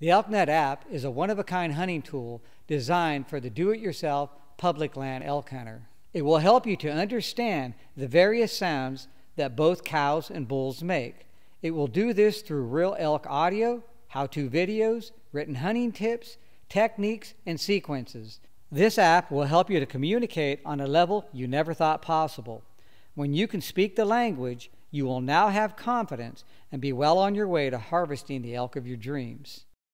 The ElkNet app is a one of a kind hunting tool designed for the do it yourself public land elk hunter. It will help you to understand the various sounds that both cows and bulls make. It will do this through real elk audio, how to videos, written hunting tips, techniques, and sequences. This app will help you to communicate on a level you never thought possible. When you can speak the language, you will now have confidence and be well on your way to harvesting the elk of your dreams.